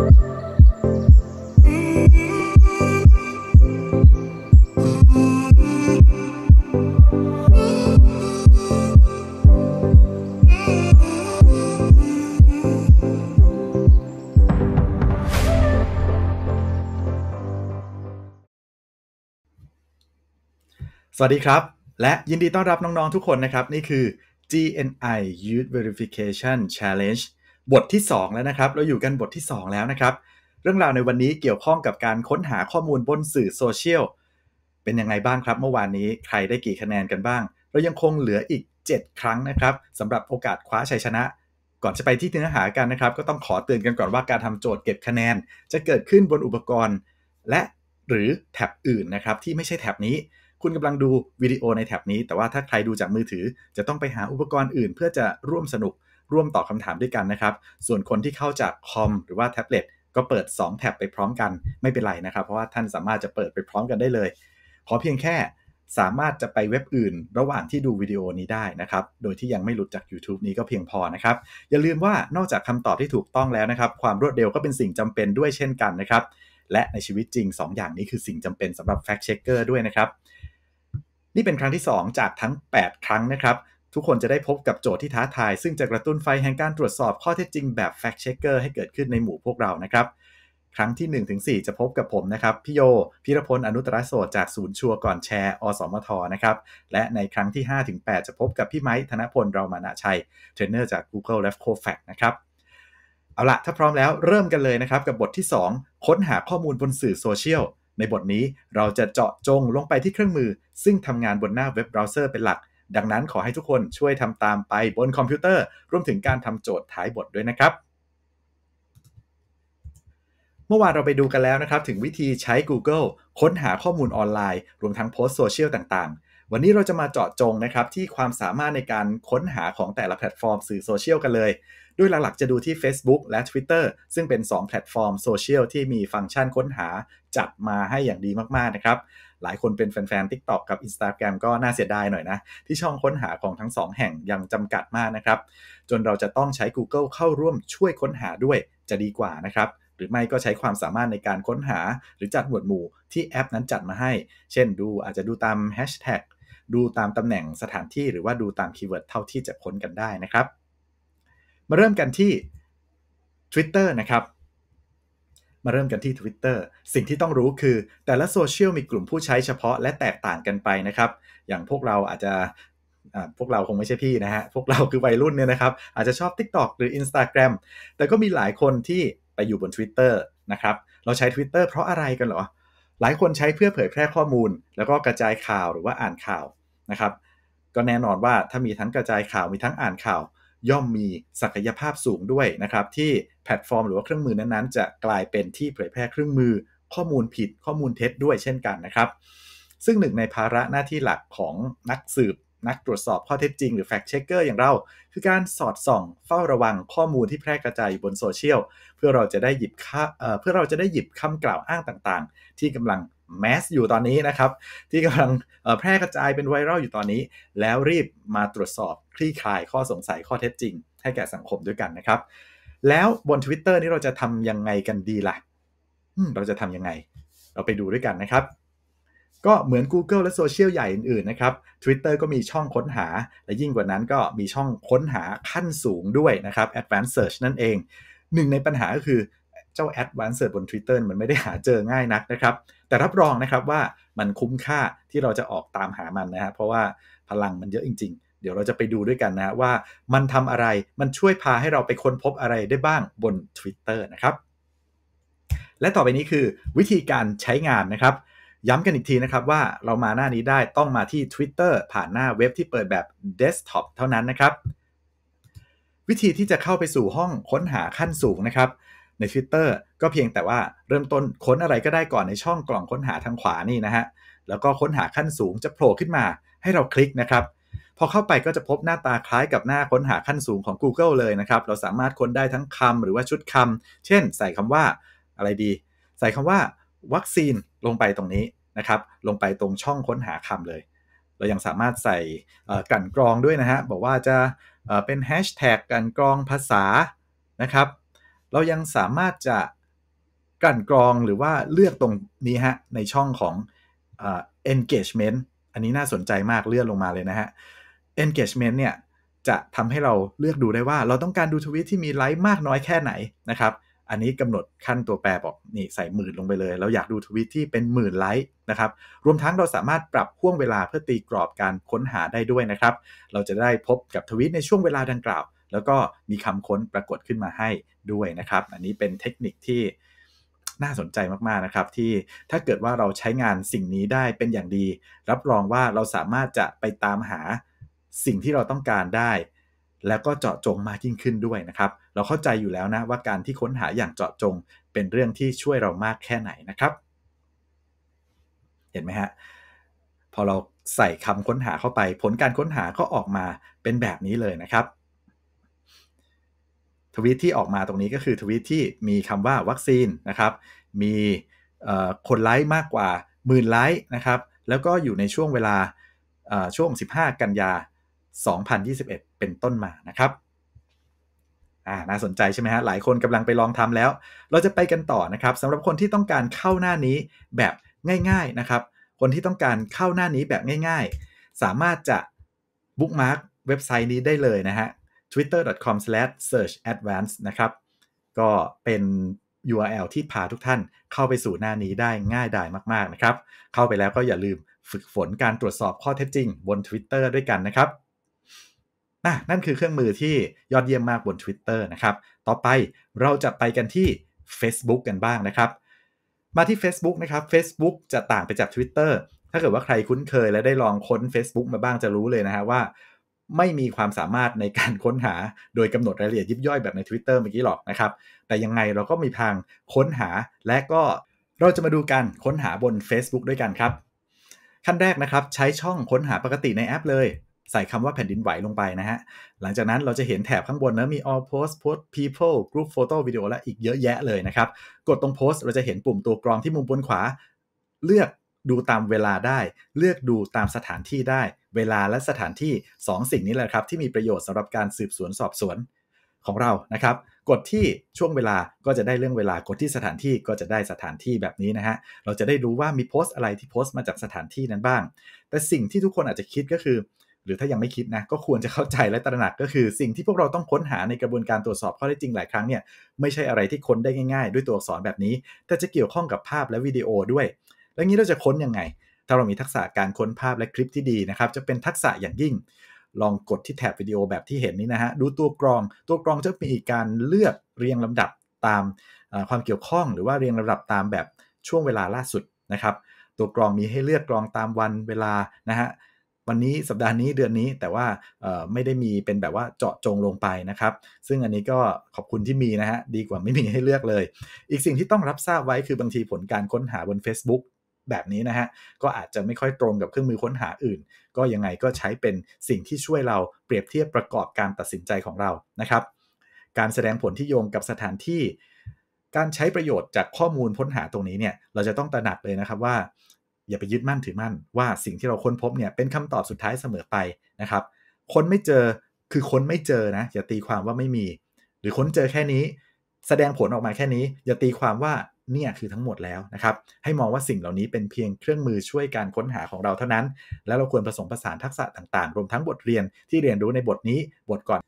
สวัสดีครับ และยินดีต้อนรับน้องๆ ทุกคนนะครับ นี่คือ GNI Youth Verification Challenge บทที่ 2 แล้วนะครับ เราอยู่กันบทที่ 2 แล้วนะครับ เรื่องราวในวันนี้เกี่ยวข้องกับการค้นหาข้อมูลบนสื่อ โซเชียลเป็นยังไงบ้างครับ เมื่อวานนี้ใครได้กี่คะแนนกันบ้าง เรายังคงเหลืออีก 7 ครั้งนะครับสำหรับโอกาสคว้าชัยชนะ ก่อนจะไปที่เนื้อหากันนะครับก็ต้องขอเตือนกันก่อนว่าการทำโจทย์เก็บคะแนน จะเกิดขึ้นบนอุปกรณ์ และหรือแท็บอื่นนะครับที่ไม่ใช่แท็บนี้ คุณกำลังดูวิดีโอในแท็บนี้ แต่ว่าถ้าใครดูจากมือถือ จะต้องไปหาอุปกรณ์อื่น เพื่อจะร่วมสนุกร่วมตอบคาถามด้วยกันนะครับ ส่วนคนที่เข้าจากคอมหรือว่าแท็บเล็ตก็เปิด 2 แท็บไปพร้อมกันไม่เป็นไรนะครับ เพราะว่าท่านสามารถจะเปิดไปพร้อมกันได้เลยขอเพียงแค่สามารถจะไปเว็บอื่น ระหว่างที่ดูวิดีโอนี้ได้นะครับ โดยที่ยังไม่หลุดจาก YouTube นี้ก็เพียงพอนะครับ อย่าลืมว่านอกจากคำตอบที่ถูกต้องแล้วนะครับ ความรวดเร็วก็เป็นสิ่งจำเป็นด้วยเช่นกันนะครับ และในชีวิตจริง 2ออย่างนี้คือสิ่งจำเป็นสำหรับ Fact c คเกอร์ด้วยนะครับ นี่เป็นครั้งที่ 2 จากทั้ง 8 ครั้งนะครับทุกคนจะได้พบกับโจทย์ที่ท้าทาย ซึ่งจะกระตุ้นไฟแห่งการตรวจสอบข้อเท็จจริงแบบแฟ c เชเกอร์ให้เกิดขึ้นในหมู่พวกเรานะครับ ครั้งที่ 1-4 จะพบกับผมนะครับพี่โย พิรพล อนุตรโสจากศูนย์ชัวก่อนแชร์ อสมทนะครับ และในครั้งที่ 5-8 จะพบกับพี่ไม้ธนพล เรามานาชัย เทรนเนอร์จาก Google l e f t c o f a c นะครับ เอาละถ้าพร้อมแล้วเริ่มกันเลยนะครับกับบทที่ 2 ค้นหาข้อมูลบนสื่อโซเชียลในบทนี้เราจะเจาะจงลงไปที่เครื่องมือ ซึ่งทำงานบนหน้าเว็บเบราว์เซอร์เป็นหลักดังนั้นขอให้ทุกคนช่วยทำตามไปบนคอมพิวเตอร์รวมถึงการทำโจทย์ท้ายบทด้วยนะครับ เมื่อวานเราไปดูกันแล้วนะครับ ถึงวิธีใช้ Google ค้นหาข้อมูลออนไลน์ รวมทั้งโพสต์โซเชียลต่างๆ วันนี้เราจะมาเจาะจงนะครับที่ความสามารถในการค้นหาของแต่ละแพลตฟอร์มสื่อโซเชียลกันเลย ด้วยหลัก ๆ จะดูที่ Facebook และ Twitter ซึ่งเป็น 2 แพลตฟอร์มโซเชียลที่มีฟังก์ชันค้นหาจัดมาให้อย่างดีมาก ๆนะครับหลายคนเป็นแฟนๆ TikTok กับ Instagram ก็น่าเสียดายหน่อยนะ ที่ช่องค้นหาของทั้ง 2 แห่ง ยังจำกัดมากนะครับ จนเราจะต้องใช้ Google เข้าร่วมช่วยค้นหาด้วยจะดีกว่านะครับ หรือไม่ก็ใช้ความสามารถในการค้นหาหรือจัดหมวดหมู่ที่แอปนั้นจัดมาให้ เช่นดูอาจจะดูตามแฮชแท็กดูตามตำแหน่งสถานที่หรือว่าดูตามคีย์เวิร์ดเท่าที่จะค้นกันได้นะครับ มาเริ่มกันที่ Twitter นะครับมาเริ่มกันที่ Twitter สิ่งที่ต้องรู้คือ แต่ละโซเชียลมีกลุ่มผู้ใช้เฉพาะและแตกต่างกันไปนะครับ อย่างพวกเราอาจจะ พวกเราคงไม่ใช่พี่นะฮะ พวกเราคือวัยรุ่นเนี่ยนะครับ อาจจะชอบ TikTok หรือ Instagram แต่ก็มีหลายคนที่ไปอยู่บน Twitter นะครับ เราใช้ Twitter เพราะอะไรกันหรอ หลายคนใช้เพื่อเผยแพร่ข้อมูล แล้วก็กระจายข่าวหรือว่าอ่านข่าวนะครับ ก็แน่นอนว่าถ้ามีทั้งกระจายข่าวมีทั้งอ่านข่าวย่อมมีศักยภาพสูงด้วยนะครับ ที่แพลตฟอร์มหรือว่าเครื่องมือนั้นๆ จะกลายเป็นที่เผยแพร่เครื่องมือข้อมูลผิดข้อมูลเท็จ ด้วยเช่นกันนะครับ ซึ่งหนึ่งในภาระหน้าที่หลักของนักสืบ นักตรวจสอบข้อเท็จจริงหรือแฟก์เช็คเกอร์อย่างเราคือการสอดส่องเฝ้าระวังข้อมูลที่แพร่กระจายอยู่บนโซเชียลเพื่อเราจะได้หยิบเพื่อเราจะได้หยิบคากล่าวอ้างต่างๆ ที่กำลังแมสอยู่ตอนนี้นะครับ ที่กำลังแพร่กระจายเป็นไวรัลอยู่ตอนนี้ แล้วรีบมาตรวจสอบคลี่คลายข้อสงสัยข้อเท็จจริงให้แก่สังคมด้วยกันนะครับ แล้วบน Twitter นี่เราจะทำยังไงกันดีละ่ะ เราจะทำยังไงเราไปดูด้วยกันนะครับ ก็เหมือน Google และโซเชียลใหญ่อื่นๆนะครับ Twitter ก็มีช่องค้นหา และยิ่งกว่านั้นก็มีช่องค้นหาขั้นสูงด้วยนะครับ Advanced Search นั่นเองหนึ่งในปัญหาก็คือจ้า Advanced s e a บน Twitter มันไม่ได้หาเจอง่ายนักนะครับ แต่รับรองนะครับว่ามันคุ้มค่าที่เราจะออกตามหามันนะฮะเพราะว่าพลังมันเยอะจริง ๆ เดี๋ยวเราจะไปดูด้วยกันนะว่ามันทำอะไร มันช่วยพาให้เราไปค้นพบอะไรได้บ้างบน Twitter นะครับ และต่อไปนี้คือวิธีการใช้งานนะครับ ย้ำกันอีกทีนะครับว่าเรามาหน้านี้ได้ต้องมาที่ Twitter ผ่านหน้าเว็บที่เปิดแบบ Desktop เท่านั้นนะครับ วิธีที่จะเข้าไปสู่ห้องค้นหาขั้นสูงนะครับใน Twitter ก็เพียงแต่ว่าเริ่มต้นค้นอะไรก็ได้ก่อนในช่องกล่องค้นหาทางขวานี่นะฮะแล้วก็ค้นหาขั้นสูงจะโผล่ขึ้นมาให้เราคลิกนะครับ พอเข้าไปก็จะพบหน้าตาคล้ายกับหน้าค้นหาขั้นสูงของ Google เลยนะครับ เราสามารถค้นได้ทั้งคำหรือว่าชุดคำ เช่นใส่คำว่า อะไรดี ใส่คำว่าวัคซีนลงไปตรงนี้นะครับ ลงไปตรงช่องค้นหาคำเลย เรายังสามารถใส่กันกรองด้วยนะฮะบอกว่าจะเป็นแฮชแท็กกันกรองภาษานะครับเรายังสามารถจะกันกรองหรือว่าเลือกตรงนี้ฮะในช่องของ engagement อันนี้น่าสนใจมากเลื่อนลงมาเลยนะฮะ engagement เนี่ย จะทำให้เราเลือกดูได้ว่าเราต้องการดูทวิตที่มีไลค์มากน้อยแค่ไหนนะครับ อันนี้กำหนดขั้นตัวแปรบอกนี่ใส่หมื่นลงไปเลย เราอยากดูทวิตที่เป็นหมื่นไลค์ นะครับ รวมทั้งเราสามารถปรับห่วงเวลาเพื่อตีกรอบการค้นหาได้ด้วยนะครับ เราจะได้พบกับทวิตในช่วงเวลาดังกล่าวแล้วก็มีคำค้นปรากฏขึ้นมาให้ด้วยนะครับ อันนี้เป็นเทคนิคที่น่าสนใจมากๆนะครับ ที่ถ้าเกิดว่าเราใช้งานสิ่งนี้ได้เป็นอย่างดี รับรองว่าเราสามารถจะไปตามหาสิ่งที่เราต้องการได้ แล้วก็เจาะจงมากยิ่งขึ้นด้วยนะครับ เราเข้าใจอยู่แล้วนะว่าการที่ค้นหาอย่างเจาะจงเป็นเรื่องที่ช่วยเรามากแค่ไหนนะครับ เห็นไหมฮะ พอเราใส่คำค้นหาเข้าไป ผลการค้นหาก็ออกมาเป็นแบบนี้เลยนะครับทวิตที่ออกมาตรงนี้ก็คือทวิตที่มีคำว่าวัคซีนนะครับ มีคนไลค์มากกว่าหมื่นไลค์นะครับ แล้วก็อยู่ในช่วงเวลาช่วง 15 กันยา 2021 เป็นต้นมานะครับ น่าสนใจใช่ไหมฮะ หลายคนกำลังไปลองทำแล้ว เราจะไปกันต่อนะครับสำหรับคนที่ต้องการเข้าหน้านี้แบบง่าย ๆนะครับ คนที่ต้องการเข้าหน้านี้แบบง่ายๆ สามารถจะบุ๊กมาร์กเว็บไซต์นี้ได้เลยนะฮะ twitter.com/searchadvance นะครับ ก็เป็น URL ที่พาทุกท่านเข้าไปสู่หน้านี้ได้ง่ายดายมากๆนะครับ เข้าไปแล้วก็อย่าลืมฝึกฝนการตรวจสอบข้อเท็จจริงบน Twitter ด้วยกันนะครับนนั่นคือเครื่องมือที่ยอดเยี่ยมมากบน Twitter นะครับ ต่อไปเราจะไปกันที่ Facebook กันบ้างนะครับ มาที่ Facebook นะครับ Facebook จะต่างไปจาก Twitter ถ้าเกิดว่าใครคุ้นเคยและได้ลองค้น Facebook มาบ้างจะรู้เลยนะฮะว่าไม่มีความสามารถในการค้นหาโดยกำหนดรายละเอียดยิบย่อย แบบใน Twitter เมื่อกี้หรอกนะครับ แต่ยังไงเราก็มีทางค้นหาและก็เราจะมาดูกันค้นหาบน Facebook ด้วยกันครับ ขั้นแรกนะครับใช้ช่องค้นหาปกติในแอปเลย ใส่คำว่าแผ่นดินไหวลงไปนะฮะหลังจากนั้นเราจะเห็นแถบข้างบนนะมี all post post people group photo video และอีกเยอะแยะเลยนะครับกดตรง post เราจะเห็นปุ่มตัวกรองที่มุมบนขวาเลือกดูตามเวลาได้ เลือกดูตามสถานที่ได้ เวลาและสถานที่2สสิ่งนี้แหละครับ ที่มีประโยชน์สำหรับการสืบสวนสอบสวนของเรานะครับ กดที่ช่วงเวลาก็จะได้เรื่องเวลา กดที่สถานที่ก็จะได้สถานที่แบบนี้นะฮะ เราจะได้รู้ว่ามีโพสต์อะไรที่โพสต์มาจากสถานที่นั้นบ้าง แต่สิ่งที่ทุกคนอาจจะคิดก็คือ หรือถ้ายังไม่คิดนะ ก็ควรจะเข้าใจและตระหนักก็คือสิ่งที่พวกเราต้องค้นหาในกระบวนการตรวจสอบข้อเท็จจริงหลายครั้งเนี่ยไม่ใช่อะไรที่ค้นได้ง่ายๆ ด้วยตัวอักษรแบบนี้ แต่จะเกี่ยวข้องกับภาพและวิดีโอด้วยแล้วงี้เราจะค้นยังไง ถ้าเรามีทักษะการค้นภาพและคลิปที่ดีนะครับ จะเป็นทักษะอย่างยิ่ง ลองกดที่แถบวิดีโอแบบที่เห็นนี้นะฮะ ดูตัวกรอง ตัวกรองจะมีการเลือกเรียงลำดับตามความเกี่ยวข้อง หรือว่าเรียงลำดับตามแบบช่วงเวลาล่าสุดนะครับ ตัวกรองมีให้เลือกกรองตามวันเวลา นะฮะ วันนี้ สัปดาห์นี้ เดือนนี้ แต่ว่าไม่ได้มีเป็นแบบว่าเจาะจงลงไปนะครับ ซึ่งอันนี้ก็ขอบคุณที่มีนะฮะ ดีกว่าไม่มีให้เลือกเลย อีกสิ่งที่ต้องรับทราบไว้คือบางทีผลการค้นหาบน Facebook แบบนี้นะฮะก็อาจจะไม่ค่อยตรงกับเครื่องมือค้นหาอื่น ก็ยังไงก็ใช้เป็นสิ่งที่ช่วยเราเปรียบเทียบประกอบการตัดสินใจของเรานะครับการแสดงผลที่โยงกับสถานที่ การใช้ประโยชน์จากข้อมูลค้นหาตรงนี้เนี่ยเราจะต้องตระหนักเลยนะครับว่า อย่าไปยึดมั่นถือมั่นว่าสิ่งที่เราค้นพบเนี่ยเป็นคำตอบสุดท้ายเสมอไปนะครับค้นไม่เจอคือค้นไม่เจอนะอย่าตีความว่าไม่มี หรือค้นเจอแค่นี้ แสดงผลออกมาแค่นี้ อย่าตีความว่าเนี่ยคือทั้งหมดแล้วนะครับ ให้มองว่าสิ่งเหล่านี้เป็นเพียงเครื่องมือช่วยการค้นหาของเราเท่านั้น แล้วเราควรผสมผสานทักษะต่างๆรวมทั้งบทเรียนที่เรียนรู้ในบทนี้บทก่อน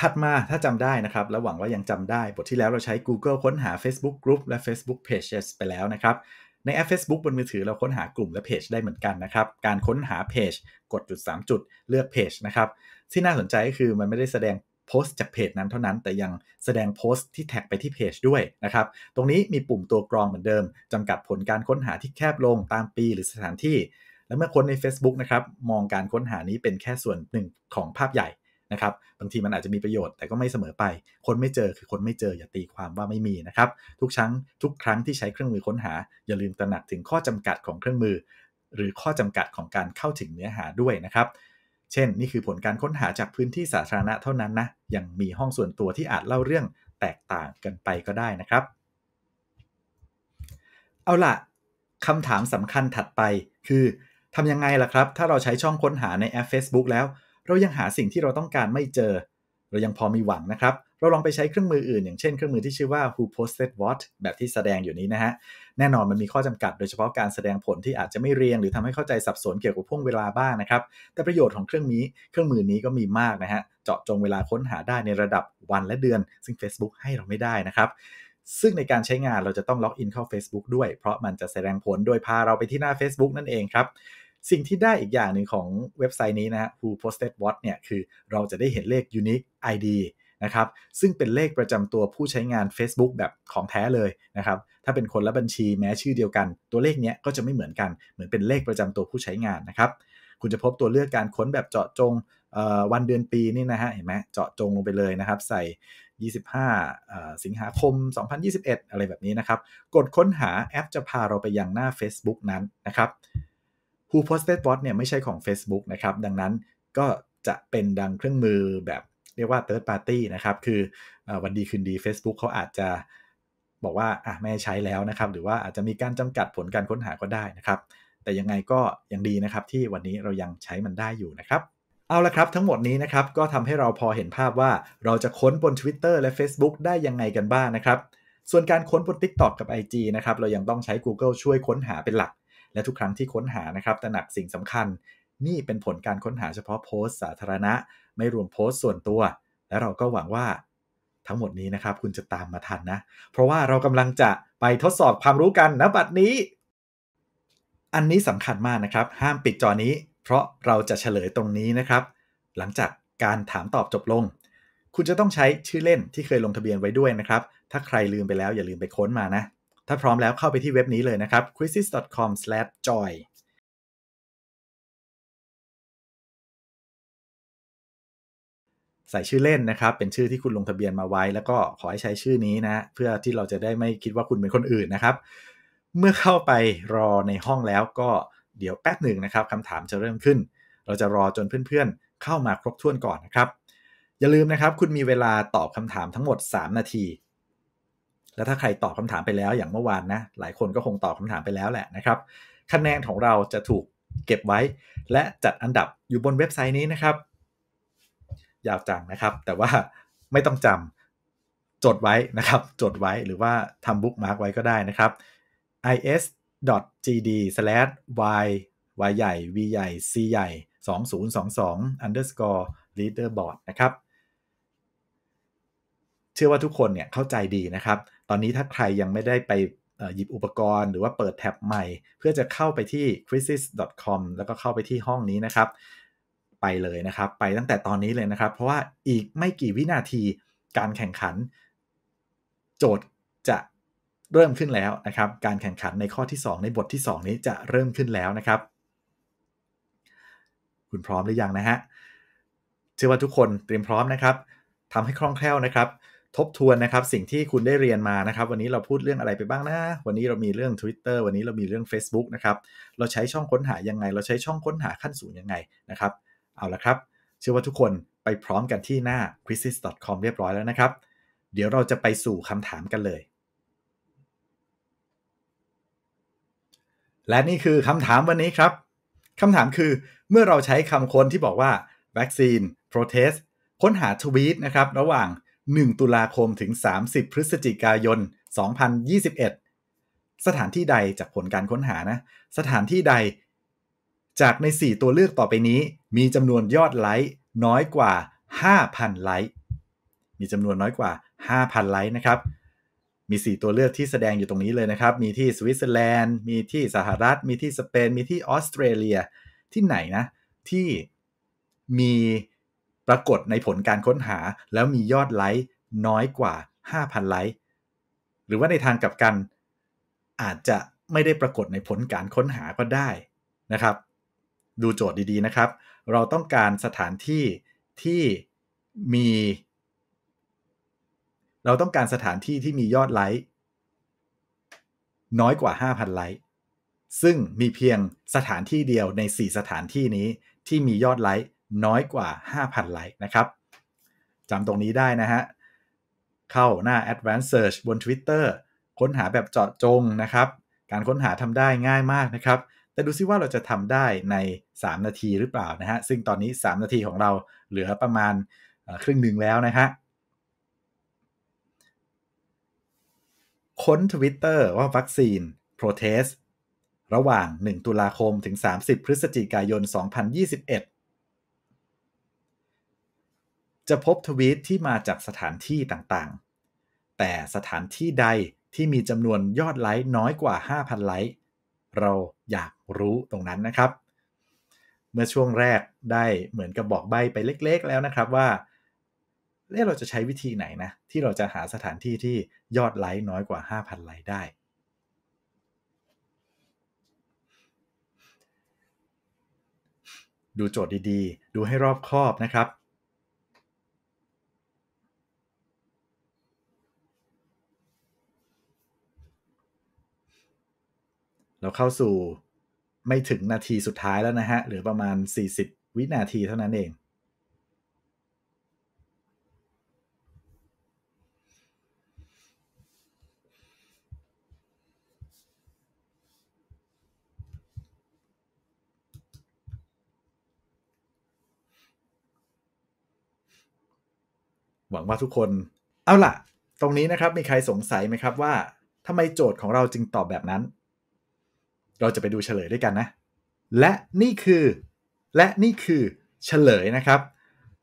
ถัดมาถ้าจำได้นะครับ และหวังว่ายังจำได้บทที่แล้วเราใช้ Google ค้นหา Facebook Group และ Facebook Pages ไปแล้วนะครับ ในแอป Facebook บนมือถือเราค้นหากลุ่มและเพจได้เหมือนกันนะครับการค้นหาเพจกดจุด3จุดเลือกเพจนะครับที่น่าสนใจก็คือมันไม่ได้แสดงโพสต์จากเพจนั้นเท่านั้นแต่ยังแสดงโพสต์ที่แท็กไปที่เพจด้วยนะครับ ตรงนี้มีปุ่มตัวกรองเหมือนเดิม จำกัดผลการค้นหาที่แคบลงตามปีหรือสถานที่ และเมื่อค้นใน Facebook นะครับมองการค้นหานี้เป็นแค่ส่วนหนึ่งของภาพใหญ่นะครับ บางทีมันอาจจะมีประโยชน์แต่ก็ไม่เสมอไป คนไม่เจอคือคนไม่เจออย่าตีความว่าไม่มีนะครับทุกครั้ง ทุกครั้งที่ใช้เครื่องมือค้นหา อย่าลืมตระหนักถึงข้อจำกัดของเครื่องมือ หรือข้อจำกัดของการเข้าถึงเนื้อหาด้วยนะครับเช่นนี่คือผลการค้นหาจากพื้นที่สาธารณะเท่านั้นนะยังมีห้องส่วนตัวที่อาจเล่าเรื่องแตกต่างกันไปก็ได้นะครับ เอาล่ะคำถามสำคัญถัดไปคือทำยังไงล่ะครับ ถ้าเราใช้ช่องค้นหาในแอป Facebook แล้ว เรายังหาสิ่งที่เราต้องการไม่เจอ เรายังพอมีหวังนะครับเราลองไปใช้เครื่องมืออื่นอย่างเช่นเครื่องมือที่ชื่อว่า who posted what แบบที่แสดงอยู่นี้นะฮะ แน่นอนมันมีข้อจำกัดโดยเฉพาะการแสดงผลที่อาจจะไม่เรียง หรือทำให้เข้าใจสับสนเกี่ยวกับพ่วงเวลาบ้างนะครับ แต่ประโยชน์ของเครื่องนี้ เครื่องมือนี้ก็มีมากนะฮะ เจาะจงเวลาค้นหาได้ในระดับวันและเดือน ซึ่ง Facebook ให้เราไม่ได้นะครับ ซึ่งในการใช้งานเราจะต้องล็อกอินเข้า Facebook ด้วยเพราะมันจะแสดงผลโดยพาเราไปที่หน้า Facebook นั่นเองครับ สิ่งที่ได้อีกอย่างหนึ่งของเว็บไซต์นี้นะฮะ Who Posted What เนี่ยคือเราจะได้เห็นเลข Unique ID นะครับซึ่งเป็นเลขประจำตัวผู้ใช้งาน Facebook แบบของแท้เลยนะครับ ถ้าเป็นคนละบัญชีแม้ชื่อเดียวกันตัวเลขเนี้ยก็จะไม่เหมือนกัน เหมือนเป็นเลขประจำตัวผู้ใช้งานนะครับ คุณจะพบตัวเลือกการค้นแบบเจาะจงวันเดือนปีนี่นะฮะ เห็นไหมเจาะจงลงไปเลยนะครับ ใส่ 25 สิงหาคม 2021 อะไรแบบนี้นะครับ กดค้นหาแอปจะพาเราไปยังหน้า Facebook นั้นนะครับ Who Posted What เนี่ยไม่ใช่ของ Facebook นะครับ ดังนั้นก็จะเป็นดังเครื่องมือแบบเรียกว่า third party นะครับคือวันดีคืนดี Facebook เขาอาจจะบอกว่า อ่ะ ไม่ใช้แล้วนะครับหรือว่าอาจจะมีการจำกัดผลการค้นหาก็ได้นะครับ แต่ยังไงก็ยังดีนะครับ ที่วันนี้เรายังใช้มันได้อยู่นะครับเอาละครับทั้งหมดนี้นะครับก็ทำให้เราพอเห็นภาพว่าเราจะค้นบน Twitter และ Facebook ได้ยังไงกันบ้างนะครับ ส่วนการค้นบน TikTok กับ IG นะครับเรายังต้องใช้ Google ช่วยค้นหาเป็นหลัก และทุกครั้งที่ค้นหานะครับตระหนักสิ่งสำคัญนี่เป็นผลการค้นหาเฉพาะโพสต์สาธารณะ ไม่รวมโพสต์ส่วนตัว และเราก็หวังว่าทั้งหมดนี้นะครับคุณจะตามมาทันนะ เพราะว่าเรากำลังจะไปทดสอบความรู้กันนะบัดนี้ อันนี้สำคัญมากนะครับห้ามปิดจอนี้ เพราะเราจะเฉลยตรงนี้นะครับ หลังจากการถามตอบจบลง คุณจะต้องใช้ชื่อเล่นที่เคยลงทะเบียนไว้ด้วยนะครับถ้าใครลืมไปแล้วอย่าลืมไปค้นมานะถ้าพร้อมแล้วเข้าไปที่เว็บนี้เลยนะครับ quizzes.com/joy ใส่ชื่อเล่นนะครับ เป็นชื่อที่คุณลงทะเบียนมาไว้ แล้วก็ขอให้ใช้ชื่อนี้นะเพื่อที่เราจะได้ไม่คิดว่าคุณเป็นคนอื่นนะครับ เมื่อเข้าไปรอในห้องแล้วก็เดี๋ยวแป๊บหนึ่งนะครับคำถามจะเริ่มขึ้น เราจะรอจนเพื่อน ๆ เข้ามาครบถ้วนก่อนนะครับ อย่าลืมนะครับ คุณมีเวลาตอบคำถามทั้งหมด 3 นาที แล้วถ้าใครตอบคำถามไปแล้วอย่างเมื่อวานนะหลายคนก็คงตอบคำถามไปแล้วแหละนะครับ คะแนนของเราจะถูกเก็บไว้ และจัดอันดับอยู่บนเว็บไซต์นี้นะครับยาวจังนะครับ แต่ว่าไม่ต้องจำจดไว้นะครับ จดไว้หรือว่าทำบุ๊กมาร์กไว้ก็ได้นะครับ is.gd/y y ใหญ่ v ใหญ่ c ใหญ่2022 underscore leaderboard นะครับ เชื่อว่าทุกคนเนี่ยเข้าใจดีนะครับ ตอนนี้ถ้าใครยังไม่ได้ไปหยิบอุปกรณ์ หรือว่าเปิดแท็บใหม่เพื่อจะเข้าไปที่ c r i s i s c o m แล้วก็เข้าไปที่ห้องนี้นะครับไปเลยนะครับ ไปตั้งแต่ตอนนี้เลยนะครับ เพราะว่าอีกไม่กี่วินาที การแข่งขัน โจทย์จะเริ่มขึ้นแล้วนะครับ การแข่งขันในข้อที่ 2 ในบทที่ 2 นี้จะเริ่มขึ้นแล้วนะครับ คุณพร้อมหรือยังนะฮะ เชื่อว่าทุกคนเตรียมพร้อมนะครับทำให้คล่องแคล่วนะครับ ทบทวนนะครับสิ่งที่คุณได้เรียนมานะครับ วันนี้เราพูดเรื่องอะไรไปบ้างนะ วันนี้เรามีเรื่อง Twitter วันนี้เรามีเรื่อง Facebook นะครับ เราใช้ช่องค้นหายังไง เราใช้ช่องค้นหาขั้นสูงยังไงนะครับเอาละครับ เชื่อว่าทุกคนไปพร้อมกันที่หน้า q u i z i s c o m เรียบร้อยแล้วนะครับ เดี๋ยวเราจะไปสู่คำถามกันเลย และนี่คือคำถามวันนี้ครับคำถามคือเมื่อเราใช้คำค้นที่บอกว่าวัคซีน protest ค้นหาทวีตนะครับ ระหว่าง 1 ตุลาคมถึง 30 พฤศจิกายน 2021 สถานที่ใดจากผลการค้นหานะ สถานที่ใดจากใน 4 ตัวเลือกต่อไปนี้มีจำนวนยอดไลค์น้อยกว่า 5,000ไลค์มีจำนวนน้อยกว่า 5,000ไลค์นะครับมี 4 ตัวเลือกที่แสดงอยู่ตรงนี้เลยนะครับ มีที่สวิตเซอร์แลนด์ มีที่สหรัฐมีที่สเปนมีที่ออสเตรเลีย ที่ไหนนะ ที่มีปรากฏในผลการค้นหาแล้วมียอดไลค์น้อยกว่า 5,000ไลค์หรือว่าในทางกลับกัน อาจจะไม่ได้ปรากฏในผลการค้นหาก็ได้นะครับดูโจทย์ดีๆนะครับ เราต้องการสถานที่ที่มี เราต้องการสถานที่ที่มียอดไลค์น้อยกว่า 5,000 ไลค์ ซึ่งมีเพียงสถานที่เดียวใน 4 สถานที่นี้ที่มียอดไลค์น้อยกว่า 5,000 ไลค์นะครับจำตรงนี้ได้นะฮะเข้าหน้า Advanced Search บน Twitter ค้นหาแบบเจาะจงนะครับ การค้นหาทำได้ง่ายมากนะครับแต่ดูซิว่าเราจะทำได้ใน 3 นาทีหรือเปล่านะฮะ ซึ่งตอนนี้ 3 นาทีของเราเหลือประมาณครึ่งหนึ่งแล้วนะฮะ ค้น Twitter ว่าวัคซีนโปรเทสระหว่าง 1 ตุลาคมถึง 30 พฤศจิกายน 2021 จะพบทวีตที่มาจากสถานที่ต่างๆ แต่สถานที่ใดที่มีจำนวนยอดไลค์น้อยกว่า 5,000 ไลค์ เราอยากรู้ตรงนั้นนะครับ เมื่อช่วงแรกได้เหมือนกับบอกใบไปเล็กๆแล้วนะครับว่า เราจะใช้วิธีไหนนะ ที่เราจะหาสถานที่ที่ยอดไลค์น้อยกว่า 5,000ไลค์ได้ ดูโจทย์ดีๆ ดูให้รอบคอบนะครับเราเข้าสู่ไม่ถึงนาทีสุดท้ายแล้วนะฮะ หรือประมาณ 40 วินาทีเท่านั้นเอง หวังว่าทุกคน เอาล่ะ ตรงนี้นะครับ มีใครสงสัยไหมครับว่าทำไมโจทย์ของเราจึงตอบแบบนั้นเราจะไปดูเฉลยด้วยกันนะ และนี่คือและนี่คือเฉลยนะครับ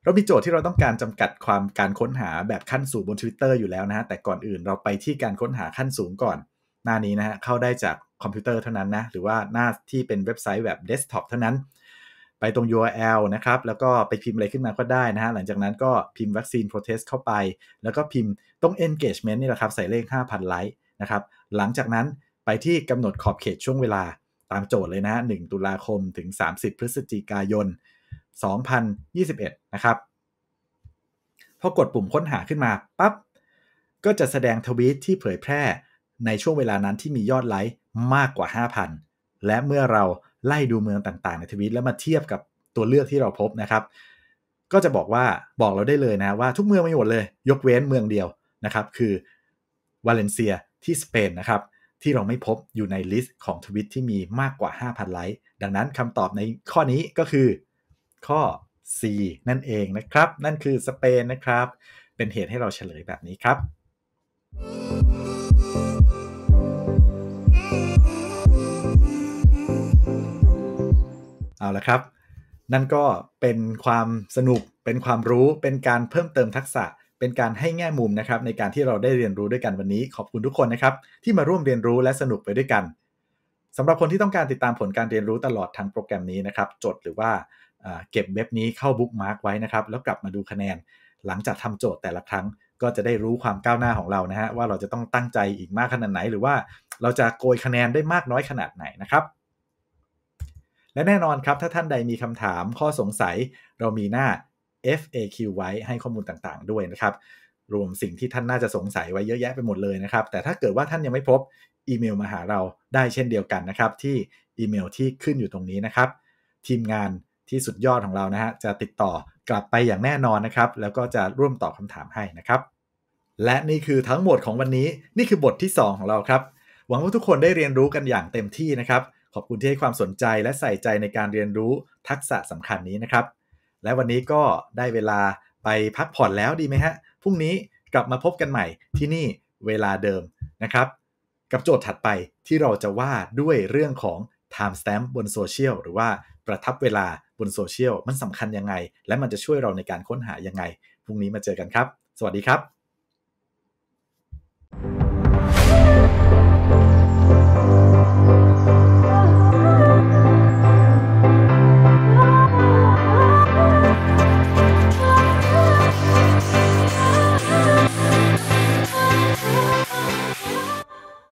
เรามีโจทย์ที่เราต้องการจำกัดความการค้นหาแบบขั้นสูงบน Twitter อยู่แล้วนะฮะแต่ก่อนอื่นเราไปที่การค้นหาขั้นสูงก่อน หน้านี้นะฮะเข้าได้จากคอมพิวเตอร์เท่านั้นนะหรือว่าหน้าที่เป็นเว็บไซต์แบบเดสก์ท็อปเท่านั้น ไปตรง URL นะครับ แล้วก็ไปพิมพ์อะไรขึ้นมาก็ได้นะฮะหลังจากนั้นก็พิมพ์วัคซีนโปรเทสเข้าไป แล้วก็พิมพ์ตรง engagement นี่แหละครับ ใส่เลข5,000ไลค์นะครับหลังจากนั้นไปที่กำหนดขอบเขตช่วงเวลาตามโจทย์เลยนะฮะ1 ตุลาคม ถึง 30 พฤศจิกายน 2021 นะครับ พอกดปุ่มค้นหาขึ้นมา ปับ๊บ ก็จะแสดงทวีตที่เผยแพร่ในช่วงเวลานั้นที่มียอดไลค์มากกว่า 5,000 และเมื่อเราไล่ดูเมืองต่าง ๆ ในทวีตแล้วมาเทียบกับตัวเลือกที่เราพบนะครับ ก็จะบอกว่าบอกเราได้เลยนะ ว่าทุกเมืองไม่หมดเลย ยกเว้นเมืองเดียวนะครับ คือวาเลนเซียที่สเปนนะครับที่เราไม่พบอยู่ในลิสต์ของทวิตที่มีมากกว่า 5,000 ไลค์ ดังนั้นคำตอบในข้อนี้ก็คือข้อ C นั่นเองนะครับ นั่นคือสเปนนะครับ เป็นเหตุให้เราเฉลยแบบนี้ครับ เอาละครับ นั่นก็เป็นความสนุกเป็นความรู้เป็นการเพิ่มเติมทักษะเป็นการให้แง่มุมนะครับ ในการที่เราได้เรียนรู้ด้วยกันวันนี้ ขอบคุณทุกคนนะครับ ที่มาร่วมเรียนรู้และสนุกไปด้วยกันสำหรับคนที่ต้องการติดตามผลการเรียนรู้ตลอดทางโปรแกรมนี้นะครับจดหรือว่าเก็บเว็บนี้เข้าบุ๊กมาร์กไว้นะครับ แล้วกลับมาดูคะแนน หลังจากทำโจทย์แต่ละครั้งก็จะได้รู้ความก้าวหน้าของเรานะฮะว่าเราจะต้องตั้งใจอีกมากขนาดไหน หรือว่าเราจะโกยคะแนนได้มากน้อยขนาดไหนนะครับ และแน่นอนครับ ถ้าท่านใดมีคำถามข้อสงสัยเรามีหน้า FAQ ไว้ให้ข้อมูลต่างๆ ด้วยนะครับ รวมสิ่งที่ท่านน่าจะสงสัยไว้เยอะแยะไปหมดเลยนะครับ แต่ถ้าเกิดว่าท่านยังไม่พบ อีเมลมาหาเราได้เช่นเดียวกันนะครับ ที่อีเมลที่ขึ้นอยู่ตรงนี้นะครับ ทีมงานที่สุดยอดของเรานะฮะจะติดต่อกลับไปอย่างแน่นอนนะครับ แล้วก็จะร่วมตอบคำถามให้นะครับ และนี่คือทั้งหมดของวันนี้ นี่คือบทที่ 2 ของเราครับหวังว่าทุกคนได้เรียนรู้กันอย่างเต็มที่นะครับ ขอบคุณที่ให้ความสนใจและใส่ใจในการเรียนรู้ทักษะสำคัญนี้นะครับและวันนี้ก็ได้เวลาไปพักผ่อนแล้วดีไหมฮะ พรุ่งนี้กลับมาพบกันใหม่ที่นี่เวลาเดิมนะครับ กับโจทย์ถัดไปที่เราจะว่าด้วยเรื่องของ timestamp บนโซเชียลหรือว่าประทับเวลาบนโซเชียลมันสำคัญยังไง และมันจะช่วยเราในการค้นหายังไง พรุ่งนี้มาเจอกันครับ สวัสดีครับ